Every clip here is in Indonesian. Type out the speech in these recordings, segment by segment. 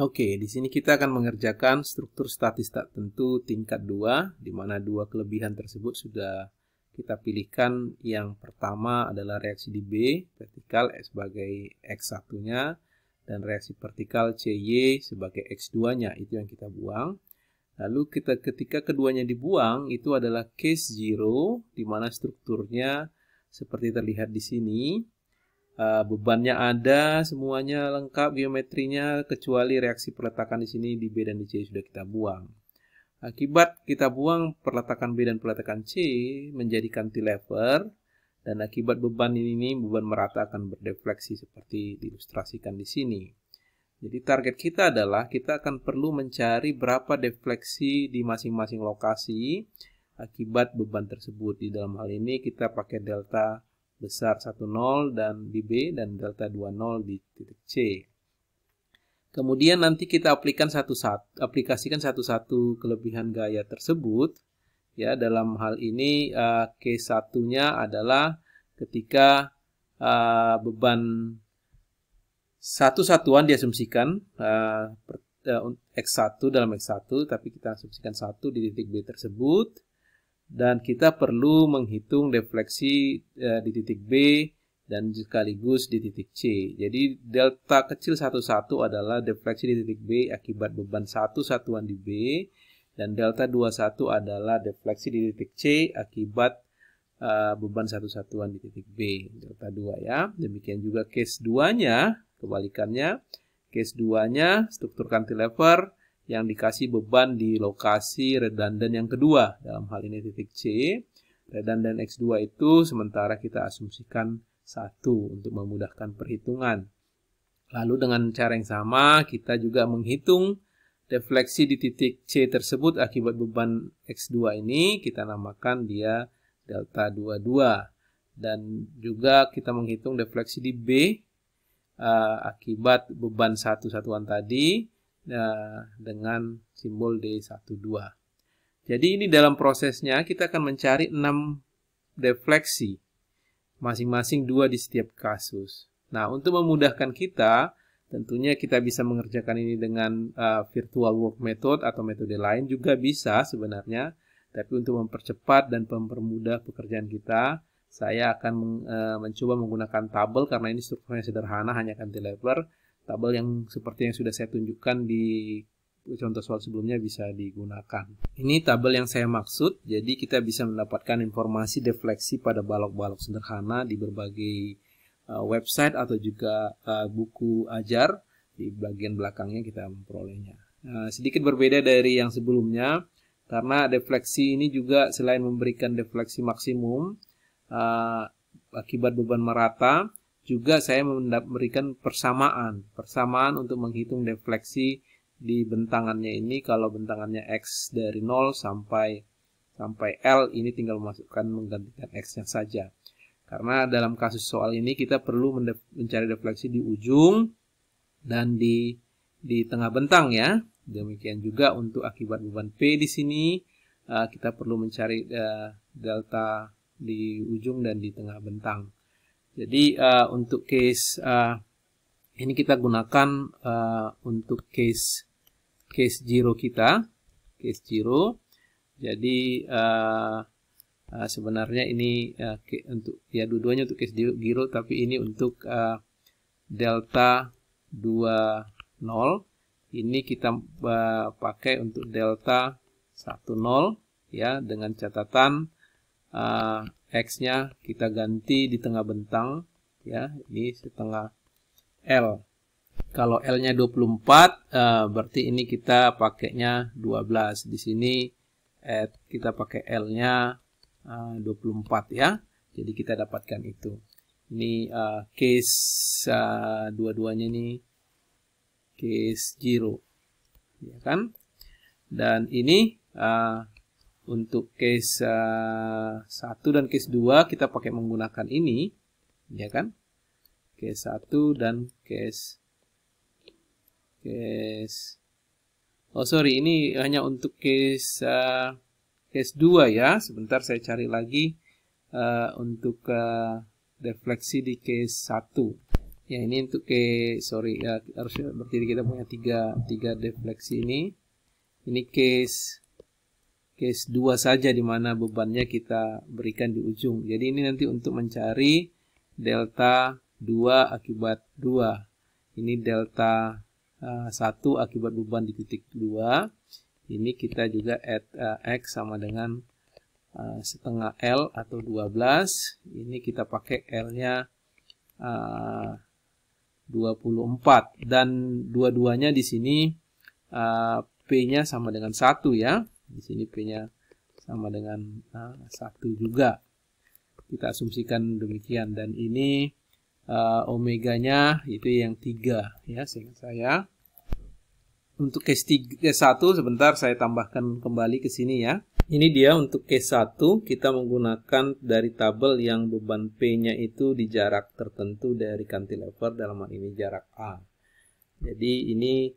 Oke, di sini kita akan mengerjakan struktur statis tak tentu tingkat 2, di mana dua kelebihan tersebut sudah kita pilihkan yang pertama adalah reaksi di B, vertikal sebagai X1-nya, dan reaksi vertikal CY sebagai X2-nya, itu yang kita buang. Lalu kita ketika keduanya dibuang, itu adalah case 0, di mana strukturnya seperti terlihat di sini, uh, bebannya ada, semuanya lengkap geometrinya kecuali reaksi perletakan di sini di B dan di C sudah kita buang. Akibat kita buang perletakan B dan perletakan C menjadi cantilever dan akibat beban ini beban merata akan berdefleksi seperti diilustrasikan di sini. Jadi target kita adalah kita akan perlu mencari berapa defleksi di masing-masing lokasi akibat beban tersebut. Di dalam hal ini kita pakai delta besar 10 dan di B dan delta 20 di titik C. Kemudian nanti kita aplikan satu satu aplikasikan satu-satu kelebihan gaya tersebut ya dalam hal ini uh, K satunya adalah ketika uh, beban eh, satu satuan diasumsikan uh, x1 dalam x1 tapi kita asumsikan satu di titik B tersebut dan kita perlu menghitung defleksi uh, di titik B dan sekaligus di titik C. Jadi delta kecil 11 adalah defleksi di titik B akibat beban satu satuan di B dan delta 21 adalah defleksi di titik C akibat uh, beban satu satuan di titik B, delta 2 ya. Demikian juga case 2-nya, kebalikannya. Case 2-nya struktur cantilever yang dikasih beban di lokasi redundant yang kedua. Dalam hal ini titik C, redundant X2 itu sementara kita asumsikan satu untuk memudahkan perhitungan. Lalu dengan cara yang sama, kita juga menghitung defleksi di titik C tersebut akibat beban X2 ini, kita namakan dia delta 22. Dan juga kita menghitung defleksi di B uh, akibat beban satu satuan tadi, Ya, dengan simbol D12. Jadi ini dalam prosesnya kita akan mencari 6 defleksi, masing-masing dua di setiap kasus. Nah, untuk memudahkan kita, tentunya kita bisa mengerjakan ini dengan uh, virtual work method atau metode lain juga bisa sebenarnya. Tapi untuk mempercepat dan mempermudah pekerjaan kita, saya akan uh, mencoba menggunakan tabel karena ini strukturnya sederhana, hanya cantilever tabel yang seperti yang sudah saya tunjukkan di contoh soal sebelumnya bisa digunakan. Ini tabel yang saya maksud, jadi kita bisa mendapatkan informasi defleksi pada balok-balok sederhana di berbagai eh, website atau juga eh, buku ajar di bagian belakangnya kita memperolehnya. Nah, sedikit berbeda dari yang sebelumnya karena defleksi ini juga selain memberikan defleksi maksimum uh, akibat beban merata, juga saya memberikan persamaan, persamaan untuk menghitung defleksi di bentangannya ini kalau bentangannya x dari 0 sampai sampai L ini tinggal memasukkan menggantikan x-nya saja. Karena dalam kasus soal ini kita perlu mencari defleksi di ujung dan di di tengah bentang ya. Demikian juga untuk akibat beban P di sini eh, kita perlu mencari eh, delta di ujung dan di tengah bentang. Jadi uh, untuk case uh, ini kita gunakan uh, untuk case case zero kita, case zero. Jadi uh, uh, sebenarnya ini uh, untuk ya dua-duanya untuk case zero tapi ini untuk uh, delta 20 ini kita uh, pakai untuk delta 10 ya dengan catatan uh, X-nya kita ganti di tengah bentang ya, ini setengah L. Kalau L-nya 24 uh, eh, berarti ini kita pakainya 12. Di sini at kita pakai L-nya eh, uh, 24 ya. Jadi kita dapatkan itu. Ini uh, case uh, dua-duanya ini case 0. Ya kan? Dan ini uh, untuk case uh, dan case 2 kita pakai menggunakan ini ya kan case satu dan case case oh sorry ini hanya untuk case uh, case 2 ya sebentar saya cari lagi uh, untuk uh, defleksi di case 1 ya ini untuk case sorry ya harusnya berarti kita punya tiga tiga defleksi ini ini case case 2 saja di mana bebannya kita berikan di ujung. Jadi ini nanti untuk mencari delta 2 akibat 2. Ini delta uh, eh, 1 akibat beban di titik 2. Ini kita juga add uh, X sama dengan uh, setengah L atau 12. Ini kita pakai L-nya uh, 24. Dan dua-duanya di sini uh, P-nya sama dengan 1 ya. Di sini P-nya sama dengan ah, satu juga. Kita asumsikan demikian dan ini uh, omeganya itu yang tiga ya seingat saya. Untuk case, 3, case 1 sebentar saya tambahkan kembali ke sini ya. Ini dia untuk case satu kita menggunakan dari tabel yang beban P-nya itu di jarak tertentu dari cantilever dalam hal ini jarak A. Jadi ini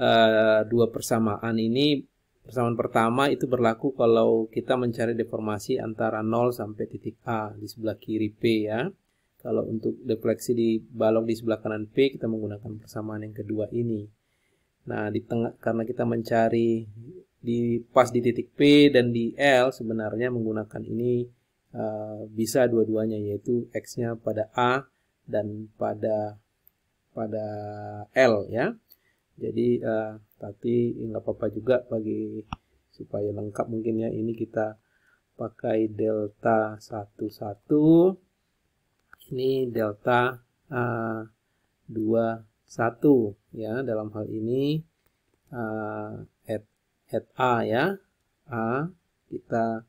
uh, dua persamaan ini Persamaan pertama itu berlaku kalau kita mencari deformasi antara 0 sampai titik A di sebelah kiri P ya. Kalau untuk defleksi di balok di sebelah kanan P, kita menggunakan persamaan yang kedua ini. Nah, di tengah karena kita mencari di pas di titik P dan di L sebenarnya menggunakan ini uh, bisa dua-duanya yaitu x-nya pada A dan pada pada L ya jadi uh, tapi nggak apa-apa juga bagi supaya lengkap mungkin ya ini kita pakai delta 11 ini delta uh, eh, 21 ya dalam hal ini uh, at, at A ya A kita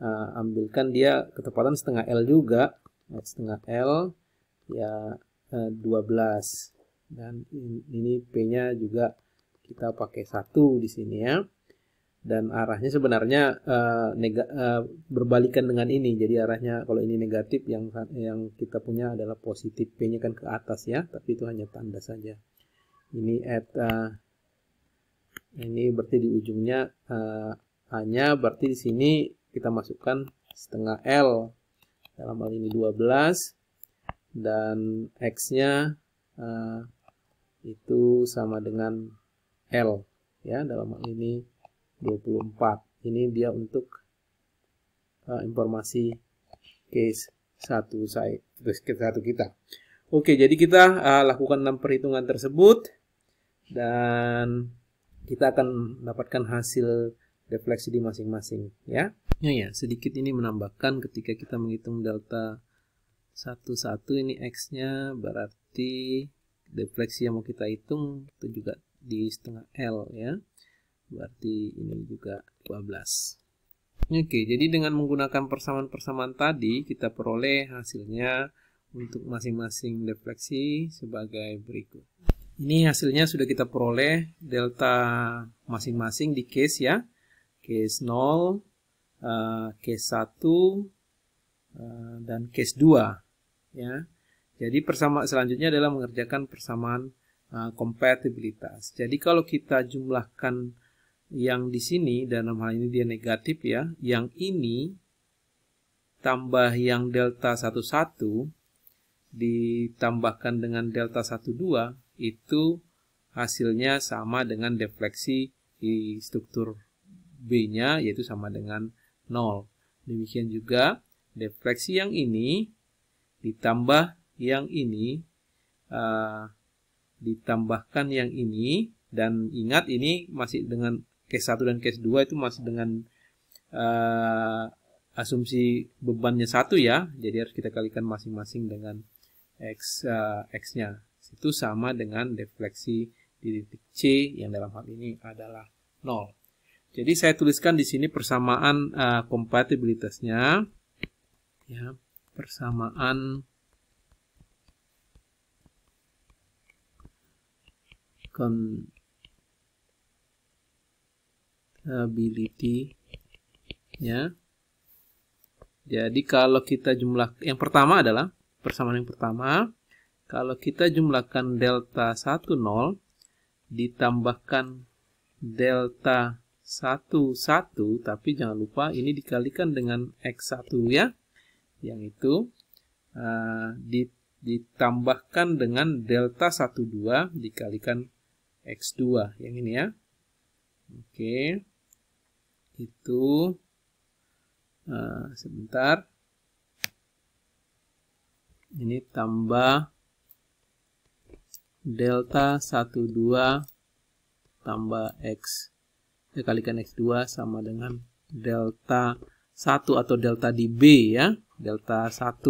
uh, ambilkan dia ketepatan setengah L juga setengah L ya uh, 12 dan ini p-nya juga kita pakai satu di sini ya dan arahnya sebenarnya uh, nega, uh, berbalikan dengan ini jadi arahnya kalau ini negatif yang yang kita punya adalah positif p-nya kan ke atas ya tapi itu hanya tanda saja ini at uh, ini berarti di ujungnya uh, hanya berarti di sini kita masukkan setengah L dalam hal ini 12 dan X-nya uh, itu sama dengan L ya dalam hal ini 24 ini dia untuk uh, informasi case 1 saya case 1 kita Oke jadi kita uh, lakukan 6 perhitungan tersebut dan kita akan mendapatkan hasil refleksi di masing-masing ya. Ya ya, sedikit ini menambahkan ketika kita menghitung delta 11 ini x-nya berarti defleksi yang mau kita hitung itu juga di setengah L ya berarti ini juga 12 Oke jadi dengan menggunakan persamaan-persamaan tadi kita peroleh hasilnya untuk masing-masing defleksi sebagai berikut ini hasilnya sudah kita peroleh delta masing-masing di case ya case 0 eh, case 1 eh, dan case 2 ya jadi persama selanjutnya adalah mengerjakan persamaan uh, eh, kompatibilitas. Jadi kalau kita jumlahkan yang di sini dan dalam hal ini dia negatif ya, yang ini tambah yang delta 11 ditambahkan dengan delta 12 itu hasilnya sama dengan defleksi di struktur B-nya yaitu sama dengan 0. Demikian juga defleksi yang ini ditambah yang ini uh, ditambahkan yang ini dan ingat ini masih dengan case 1 dan case 2 itu masih dengan uh, asumsi bebannya satu ya jadi harus kita kalikan masing-masing dengan x uh, x-nya itu sama dengan defleksi di titik C yang dalam hal ini adalah nol Jadi saya tuliskan di sini persamaan uh, kompatibilitasnya ya, persamaan accountability ya. Jadi kalau kita jumlah yang pertama adalah persamaan yang pertama, kalau kita jumlahkan delta 10 ditambahkan delta 11 tapi jangan lupa ini dikalikan dengan x1 ya. Yang itu uh, ditambahkan dengan delta 12 dikalikan X2 yang ini ya. Oke. Itu uh, sebentar. Ini tambah delta 12 tambah X dikalikan X2 sama dengan delta 1 atau delta di B ya, delta 1.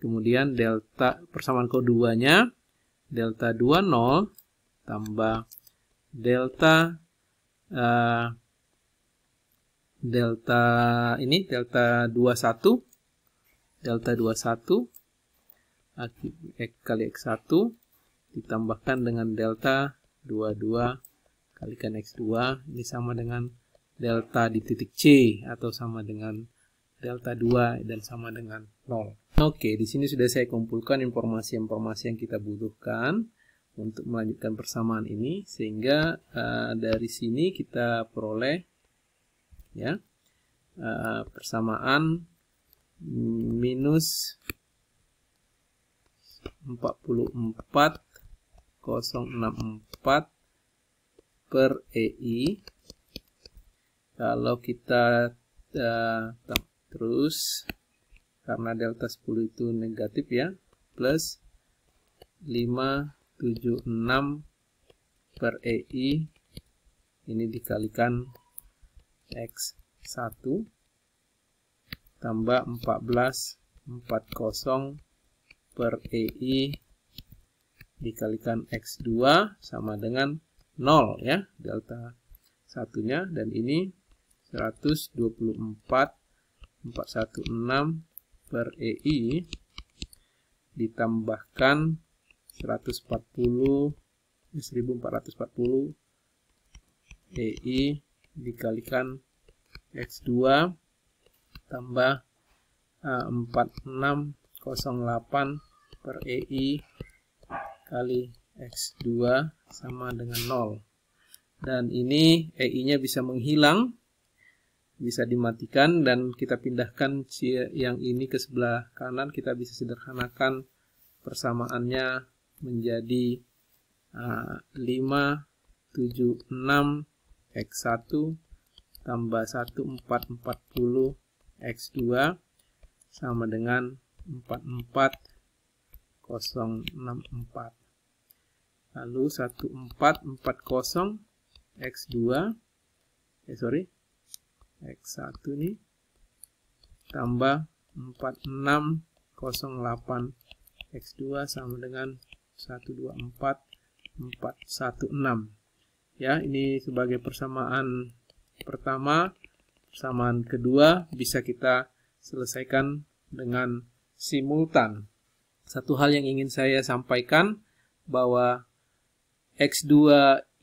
kemudian delta persamaan keduanya delta 2 tambah delta uh, delta ini delta 21 delta 21 eh, x kali x1 ditambahkan dengan delta 22 kalikan x2 ini sama dengan delta di titik C atau sama dengan delta 2 dan sama dengan 0. Oke, di sini sudah saya kumpulkan informasi-informasi yang kita butuhkan untuk melanjutkan persamaan ini sehingga uh, dari sini kita peroleh ya uh, persamaan minus 44 064 per EI kalau kita uh, terus karena delta 10 itu negatif ya plus 5 76 per EI ini dikalikan X1 tambah 14 40 per EI dikalikan X2 sama dengan 0 ya delta satunya dan ini 124 416 per EI ditambahkan 140 1440 ei dikalikan X2 tambah eh, a 4608 per EI kali X2 sama dengan 0 dan ini EI nya bisa menghilang bisa dimatikan dan kita pindahkan yang ini ke sebelah kanan kita bisa sederhanakan persamaannya menjadi uh, 5, 7, 6, X1 tambah 1, 4, 40, X2 sama dengan 44, 44064. Lalu 1, 4, 4, 0, X2 eh sorry X1 ini, tambah 4608 X2 sama dengan 1, 2, 4, 4, 1, 6. Ya, ini sebagai persamaan pertama, persamaan kedua bisa kita selesaikan dengan simultan. Satu hal yang ingin saya sampaikan bahwa X2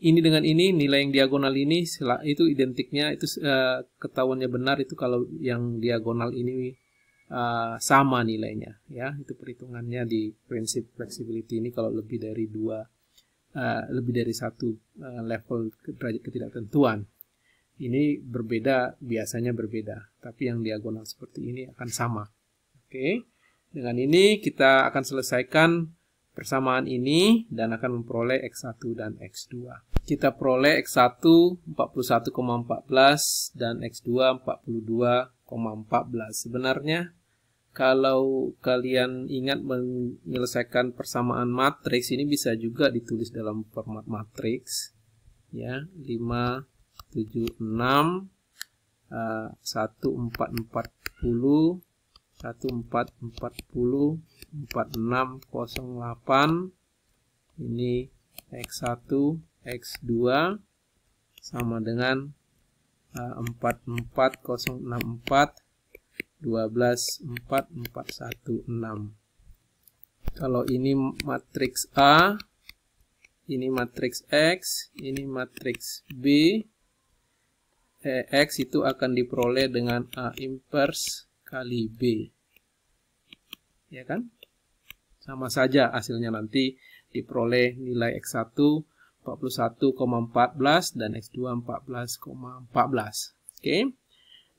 ini dengan ini nilai yang diagonal ini itu identiknya itu uh, ketahuannya benar itu kalau yang diagonal ini Eh, sama nilainya ya itu perhitungannya di prinsip flexibility ini kalau lebih dari dua uh, lebih dari satu uh, level derajat ketidaktentuan ini berbeda biasanya berbeda tapi yang diagonal seperti ini akan sama oke okay. dengan ini kita akan selesaikan persamaan ini dan akan memperoleh X1 dan X2. Kita peroleh X1 41,14 dan X2 42,14. Sebenarnya kalau kalian ingat menyelesaikan persamaan matriks ini bisa juga ditulis dalam format matriks ya 5 7 6 uh, 1 4 40 1 4 40 4 6 0 8 ini x1 x2 sama dengan uh, 4 4 0 6 4 12, 4, 4, 1, 6. Kalau ini matriks A, ini matriks X, ini matriks B, e, X itu akan diperoleh dengan A inverse kali B. Ya kan? Sama saja hasilnya nanti diperoleh nilai X1 41,14 dan X2 14,14. ,14. Oke. Okay?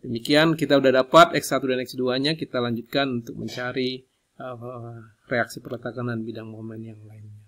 Demikian kita sudah dapat X1 dan X2-nya, kita lanjutkan untuk mencari uh, reaksi perletakan dan bidang momen yang lainnya.